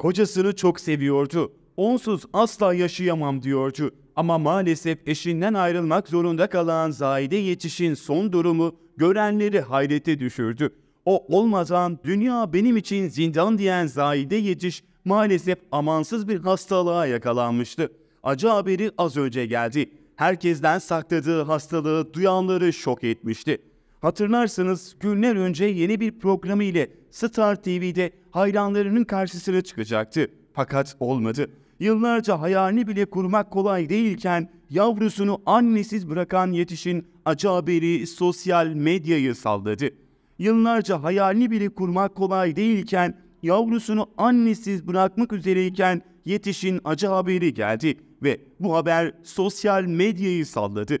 Kocasını çok seviyordu. Onsuz asla yaşayamam diyordu. Ama maalesef eşinden ayrılmak zorunda kalan Zahide Yetiş'in son durumu görenleri hayrete düşürdü. O olmadan dünya benim için zindan diyen Zahide Yetiş maalesef amansız bir hastalığa yakalanmıştı. Acı haberi az önce geldi. Herkesten sakladığı hastalığı duyanları şok etmişti. Hatırlarsınız günler önce yeni bir programı ile Star TV'de hayranlarının karşısına çıkacaktı. Fakat olmadı. Yıllarca hayalini bile kurmak kolay değilken yavrusunu annesiz bırakan yetişin acı haberi sosyal medyayı salladı. Yıllarca hayalini bile kurmak kolay değilken yavrusunu annesiz bırakmak üzereyken yetişin acı haberi geldi ve bu haber sosyal medyayı salladı.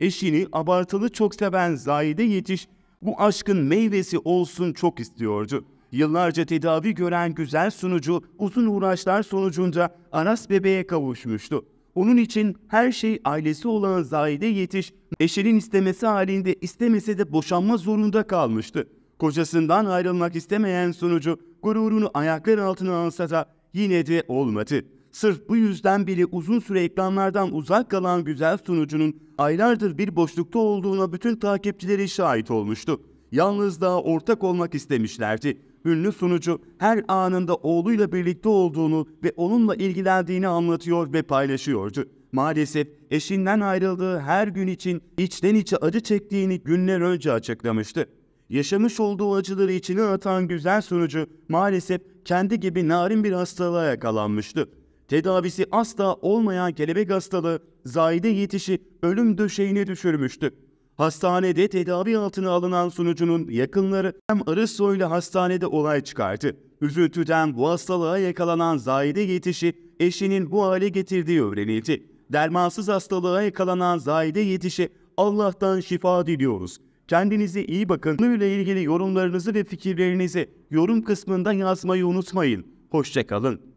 Eşini abartılı çok seven Zahide Yetiş bu aşkın meyvesi olsun çok istiyordu. Yıllarca tedavi gören güzel sunucu uzun uğraşlar sonucunda Aras bebeğe kavuşmuştu. Onun için her şey ailesi olan Zahide Yetiş, eşinin istemesi halinde istemese de boşanma zorunda kalmıştı. Kocasından ayrılmak istemeyen sunucu gururunu ayaklar altına alsa da yine de olmadı. Sırf bu yüzden bile uzun süre ekranlardan uzak kalan güzel sunucunun aylardır bir boşlukta olduğuna bütün takipçileri şahit olmuştu. Yalnız daha ortak olmak istemişlerdi. Ünlü sunucu her anında oğluyla birlikte olduğunu ve onunla ilgilendiğini anlatıyor ve paylaşıyordu. Maalesef eşinden ayrıldığı her gün için içten içe acı çektiğini günler önce açıklamıştı. Yaşamış olduğu acıları içine atan güzel sunucu maalesef kendi gibi narin bir hastalığa yakalanmıştı. Tedavisi asla olmayan kelebek hastalığı Zahide Yetiş'i ölüm döşeğine düşürmüştü. Hastanede tedavi altına alınan sunucunun yakınları hem arı soylu hastanede olay çıkardı. Üzüntüden bu hastalığa yakalanan Zahide Yetiş'i eşinin bu hale getirdiği öğrenildi. Dermansız hastalığa yakalanan Zahide Yetiş'e Allah'tan şifa diliyoruz. Kendinize iyi bakın. Konuyla ilgili yorumlarınızı ve fikirlerinizi yorum kısmında yazmayı unutmayın. Hoşçakalın.